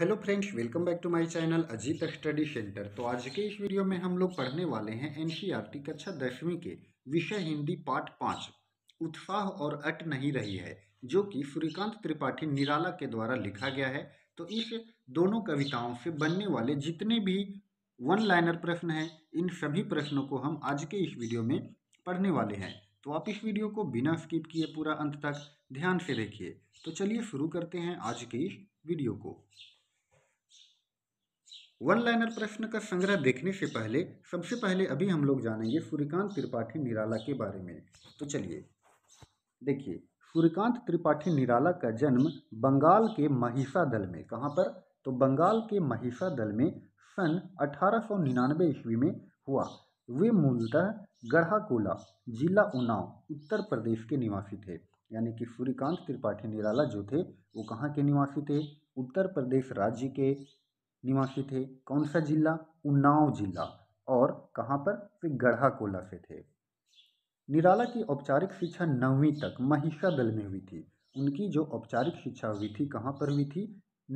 hello friends welcome back to my channel Ajit study centre तो आज के इस वीडियो में हम लोग पढ़ने वाले हैं एनसीईआरटी e कक्षा दसवीं के विषय हिंदी पाठ पाँच उत्साह और अट नहीं रही है जो कि सूर्यकांत त्रिपाठी निराला के द्वारा लिखा गया है तो इस दोनों कविताओं से बनने वाले जितने भी वन लाइनर प्रश्न हैं इन सभी प्रश्नों को हम आज के इस वीडियो में पढ़ने वाले हैं तो आप इस वीडियो को बिना स्किप किए पूरा अंत तक ध्यान से देखिए तो चलिए शुरू करते हैं आज के इस वीडियो को वन लाइनर प्रश्न का संग्रह देखने से पहले सबसे पहले अभी हम लोग जानेंगे सूर्यकांत त्रिपाठी निराला के बारे में तो चलिए देखिए सूर्यकांत त्रिपाठी निराला का जन्म बंगाल के महिषा दल में कहाँ पर तो बंगाल के महिषा दल में सन अठारह ईस्वी में हुआ वे मूलतः गढ़ाकोला जिला उन्नाव उत्तर प्रदेश के निवासी थे यानी कि सूर्यकांत त्रिपाठी निराला जो थे वो कहाँ के निवासी थे उत्तर प्रदेश राज्य के निवासी थे कौन सा जिला उन्नाव जिला और कहाँ पर वे गढ़ा कोला से थे निराला की औपचारिक शिक्षा नौवीं तक महिषा दल में हुई थी उनकी जो औपचारिक शिक्षा हुई थी कहाँ पर हुई थी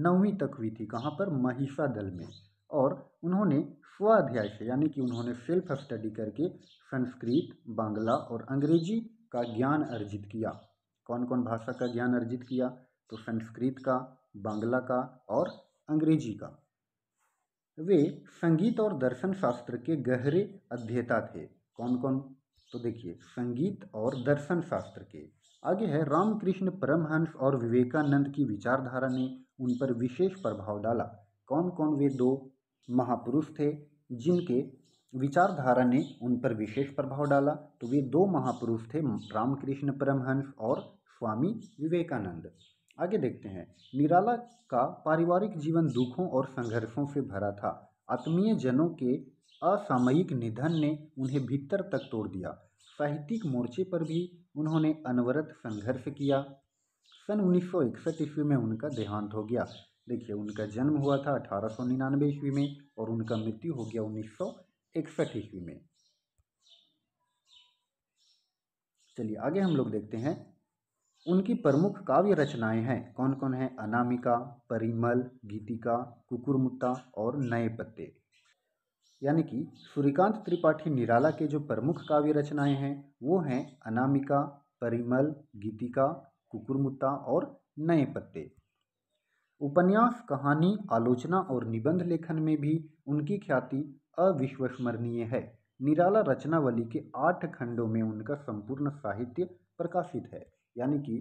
नौवीं तक हुई थी कहाँ पर महिषा दल में और उन्होंने स्वाध्याय से यानी कि उन्होंने सेल्फ स्टडी करके संस्कृत बांग्ला और अंग्रेजी का ज्ञान अर्जित किया कौन कौन भाषा का ज्ञान अर्जित किया तो संस्कृत का बांग्ला का और अंग्रेजी का वे संगीत और दर्शन शास्त्र के गहरे अध्येता थे कौन कौन तो देखिए संगीत और दर्शन शास्त्र के आगे है रामकृष्ण परमहंस और विवेकानंद की विचारधारा ने उन पर विशेष प्रभाव डाला कौन कौन वे दो महापुरुष थे जिनके विचारधारा ने उन पर विशेष प्रभाव डाला तो वे दो महापुरुष थे रामकृष्ण परमहंस और स्वामी विवेकानंद आगे देखते हैं निराला का पारिवारिक जीवन दुखों और संघर्षों से भरा था आत्मीय जनों के असामयिक निधन ने उन्हें भीतर तक तोड़ दिया साहित्यिक मोर्चे पर भी उन्होंने अनवरत संघर्ष किया सन उन्नीस सौ इकसठ ईस्वी में उनका देहांत हो गया देखिए उनका जन्म हुआ था अठारह सौ निन्यानवे ईस्वी में और उनका मृत्यु हो गया उन्नीस सौ इकसठ ईस्वी में चलिए आगे हम लोग देखते हैं उनकी प्रमुख काव्य रचनाएं हैं कौन कौन है अनामिका परिमल गीतिका कुकुरमुत्ता और नए पत्ते यानी कि सूर्यकांत त्रिपाठी निराला के जो प्रमुख काव्य रचनाएं हैं वो हैं अनामिका परिमल गीतिका कुकुरमुत्ता और नए पत्ते उपन्यास कहानी आलोचना और निबंध लेखन में भी उनकी ख्याति अविश्वसमरणीय है निराला रचनावली के आठ खंडों में उनका संपूर्ण साहित्य प्रकाशित है यानी कि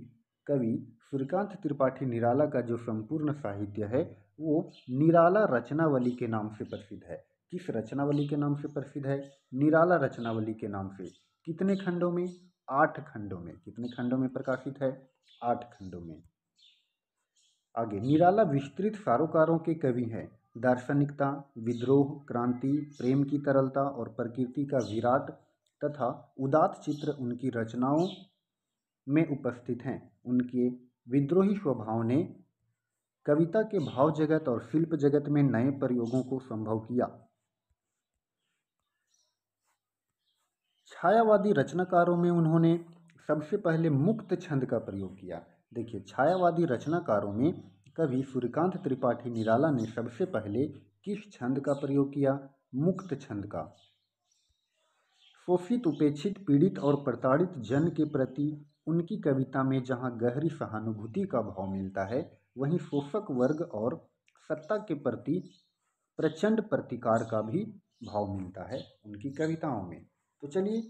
कवि सूर्यकांत त्रिपाठी निराला का जो संपूर्ण साहित्य है वो निराला रचनावली के नाम से प्रसिद्ध है किस रचनावली के नाम से प्रसिद्ध है निराला रचनावली के नाम से कितने खंडों में आठ खंडों में कितने खंडों में प्रकाशित है आठ खंडों में आगे निराला विस्तृत सारोकारों के कवि हैं दार्शनिकता विद्रोह क्रांति प्रेम की तरलता और प्रकृति का विराट तथा उदात चित्र उनकी रचनाओं में उपस्थित हैं उनके विद्रोही स्वभाव ने कविता के भाव जगत और शिल्प जगत में नए प्रयोगों को संभव किया छायावादी रचनाकारों में उन्होंने सबसे पहले मुक्त छंद का प्रयोग किया देखिए छायावादी रचनाकारों में कवि सूर्यकांत त्रिपाठी निराला ने सबसे पहले किस छंद का प्रयोग किया मुक्त छंद का शोषित उपेक्षित पीड़ित और प्रताड़ित जन के प्रति उनकी कविता में जहाँ गहरी सहानुभूति का भाव मिलता है वहीं शोषक वर्ग और सत्ता के प्रति प्रचंड प्रतिकार का भी भाव मिलता है उनकी कविताओं में तो चलिए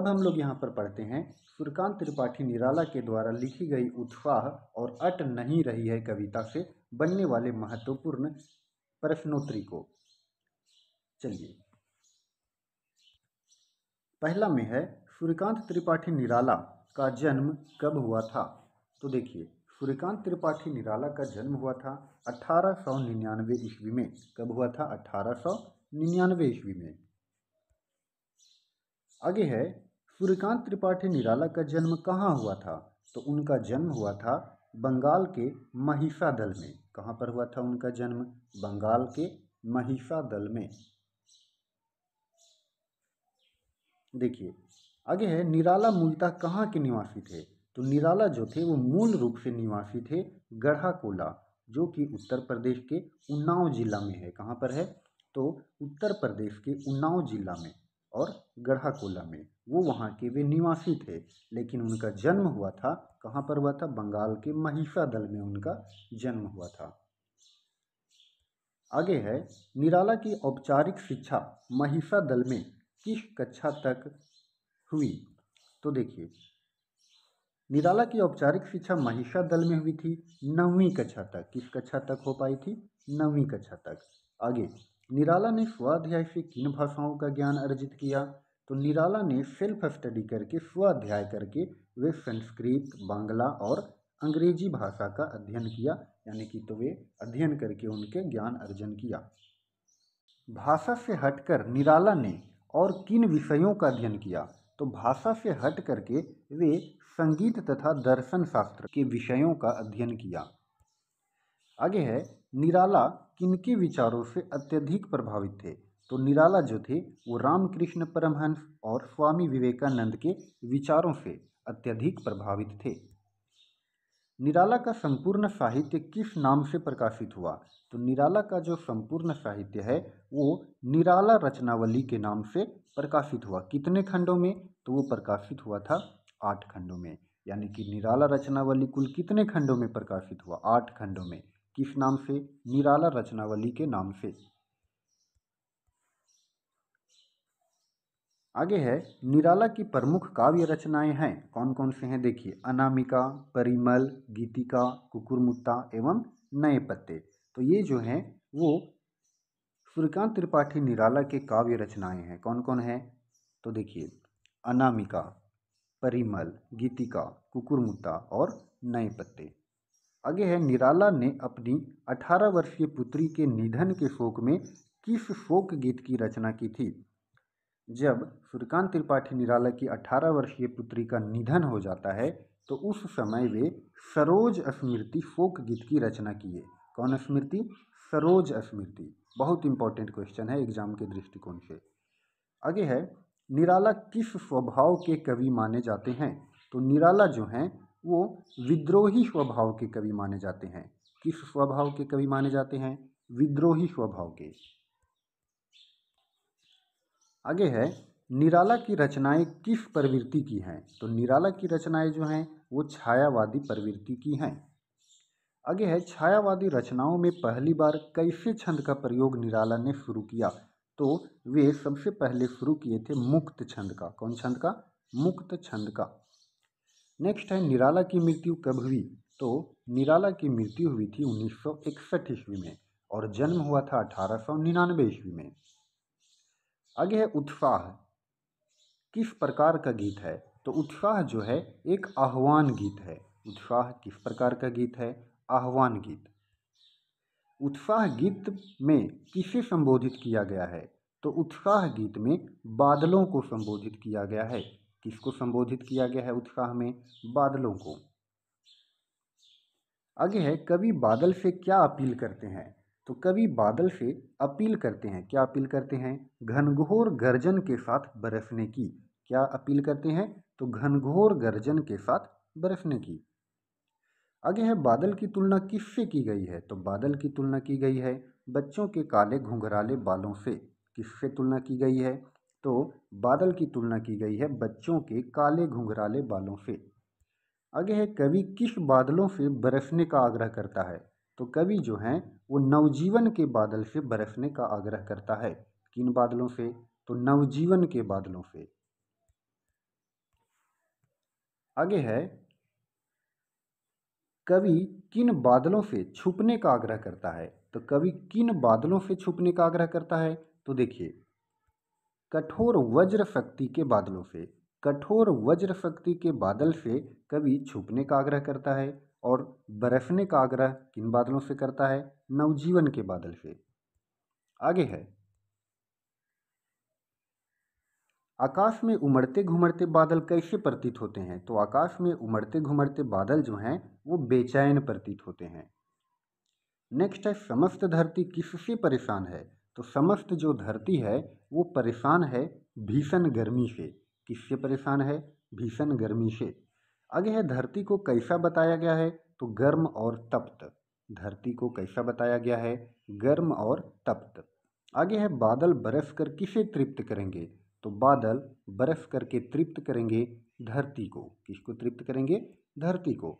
अब हम लोग यहाँ पर पढ़ते हैं सूर्यकांत त्रिपाठी निराला के द्वारा लिखी गई उत्साह और अट नहीं रही है कविता से बनने वाले महत्वपूर्ण प्रश्नोत्तरी को चलिए पहला में है सूर्यकांत त्रिपाठी निराला का जन्म कब हुआ था तो देखिए सूर्यकांत त्रिपाठी निराला का जन्म हुआ था अठारह सौ निन्यानवे ईस्वी में कब हुआ था अठारह सौ निन्यानवे ईस्वी में आगे है सूर्यकांत त्रिपाठी निराला का जन्म कहाँ हुआ था तो उनका जन्म हुआ था बंगाल के महिषा दल में कहाँ पर हुआ था उनका जन्म बंगाल के महिषा दल में देखिए आगे है निराला मूलता कहाँ के निवासी थे तो निराला जो थे वो मूल रूप से निवासी थे गढ़ा कोला जो कि उत्तर प्रदेश के उन्नाव जिला में है कहाँ पर है तो उत्तर प्रदेश के उन्नाव जिला में और गढ़ा कोला में वो वहाँ के वे निवासी थे लेकिन उनका जन्म हुआ था कहाँ पर हुआ था बंगाल के महिषा दल में उनका जन्म हुआ था आगे है निराला की औपचारिक शिक्षा महिषा दल में किस कक्षा तक हुई तो देखिए निराला की औपचारिक शिक्षा महिषा दल में हुई थी नवीं कक्षा तक किस कक्षा तक हो पाई थी नवीं कक्षा तक आगे निराला ने स्वाध्याय से किन भाषाओं का ज्ञान अर्जित किया तो निराला ने सेल्फ स्टडी करके स्वाध्याय करके वे संस्कृत बांग्ला और अंग्रेजी भाषा का अध्ययन किया यानी कि तो वे अध्ययन करके उनके ज्ञान अर्जन किया भाषा से हटकर निराला ने और किन विषयों का अध्ययन किया तो भाषा से हट करके वे संगीत तथा दर्शन शास्त्र के विषयों का अध्ययन किया आगे है निराला किनके विचारों से अत्यधिक प्रभावित थे तो निराला जो थे वो रामकृष्ण परमहंस और स्वामी विवेकानंद के विचारों से अत्यधिक प्रभावित थे निराला का संपूर्ण साहित्य किस नाम से प्रकाशित हुआ तो निराला का जो संपूर्ण साहित्य है वो निराला रचनावली के नाम से प्रकाशित हुआ कितने खंडों में तो वो प्रकाशित हुआ था आठ खंडों में यानी कि निराला रचनावली कुल कितने खंडों में प्रकाशित हुआ आठ खंडों में किस नाम से निराला रचनावली के नाम से आगे है निराला की प्रमुख काव्य रचनाएं हैं कौन कौन से हैं देखिए अनामिका परिमल गीतिका कुकुरमुत्ता एवं नए पत्ते तो ये जो हैं वो सूर्यकांत त्रिपाठी निराला के काव्य रचनाएं हैं कौन कौन हैं तो देखिए अनामिका परिमल गीतिका कुकुरमुत्ता और नए पत्ते आगे है निराला ने अपनी अठारह वर्षीय पुत्री के निधन के शोक में किस शोक गीत की रचना की थी जब सूर्यकांत त्रिपाठी निराला की 18 वर्षीय पुत्री का निधन हो जाता है तो उस समय वे सरोज स्मृति फोक गीत की रचना किए कौन स्मृति सरोज स्मृति बहुत इंपॉर्टेंट क्वेश्चन है एग्जाम के दृष्टिकोण से आगे है निराला किस स्वभाव के कवि माने जाते हैं तो निराला जो हैं वो विद्रोही स्वभाव के कवि माने जाते हैं किस स्वभाव के कवि माने जाते हैं विद्रोही स्वभाव के आगे है निराला की रचनाएं किस प्रवृत्ति की हैं तो निराला की रचनाएं जो हैं वो छायावादी प्रवृत्ति की हैं आगे है छायावादी रचनाओं में पहली बार कैसे छंद का प्रयोग निराला ने शुरू किया तो वे सबसे पहले शुरू किए थे मुक्त छंद का कौन छंद का मुक्त छंद का नेक्स्ट है निराला की मृत्यु कब हुई तो निराला की मृत्यु हुई थी उन्नीस ईस्वी में और जन्म हुआ था अठारह ईस्वी में आगे है उत्साह किस प्रकार का गीत है तो उत्साह जो है एक आह्वान गीत है उत्साह किस प्रकार का गीत है आह्वान गीत उत्साह गीत में किसे संबोधित किया गया है तो उत्साह गीत में बादलों को संबोधित किया गया है किसको संबोधित किया गया है उत्साह में बादलों को आगे है कवि बादल से क्या अपील करते हैं तो कवि बादल से अपील करते हैं क्या अपील करते हैं घनघोर गर्जन के साथ बरसने की क्या अपील करते हैं तो घनघोर गर्जन के साथ बरसने की आगे है बादल की तुलना किससे की गई है तो बादल की तुलना की गई है बच्चों के काले घुंघराले बालों से किससे तुलना की गई है तो बादल की तुलना की गई है बच्चों के काले घुंघराले बालों से आगे है कवि किस बादलों से बरसने का आग्रह करता है तो कवि जो हैं वो नवजीवन के बादल से बरसने का आग्रह करता है किन बादलों से तो नवजीवन के बादलों से आगे है कवि किन बादलों से छुपने का आग्रह करता है तो कवि किन बादलों से छुपने का आग्रह करता है तो देखिए कठोर वज्र शक्ति के बादलों से कठोर वज्र शक्ति के बादल से कवि छुपने का आग्रह करता है और बरसने का आग्रह किन बादलों से करता है नवजीवन के बादल से आगे है आकाश में उमड़ते घुमड़ते बादल कैसे प्रतीत होते हैं तो आकाश में उमड़ते घुमड़ते बादल जो हैं वो बेचैन प्रतीत होते हैं नेक्स्ट है समस्त धरती किससे परेशान है तो समस्त जो धरती है वो परेशान है भीषण गर्मी से किससे परेशान है भीषण गर्मी से आगे है धरती को कैसा बताया गया है तो गर्म और तप्त धरती को कैसा बताया गया है गर्म और तप्त आगे है बादल बरस कर किसे तृप्त करेंगे तो बादल बरस करके तृप्त करेंगे धरती को किसको तृप्त करेंगे धरती को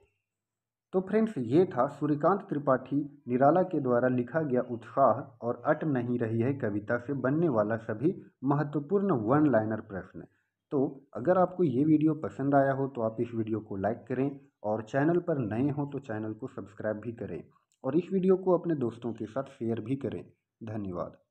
तो फ्रेंड्स ये था सूर्यकांत त्रिपाठी निराला के द्वारा लिखा गया उत्साह और अट नहीं रही है कविता से बनने वाला सभी महत्वपूर्ण वन लाइनर प्रश्न तो अगर आपको ये वीडियो पसंद आया हो तो आप इस वीडियो को लाइक करें और चैनल पर नए हों तो चैनल को सब्सक्राइब भी करें और इस वीडियो को अपने दोस्तों के साथ शेयर भी करें धन्यवाद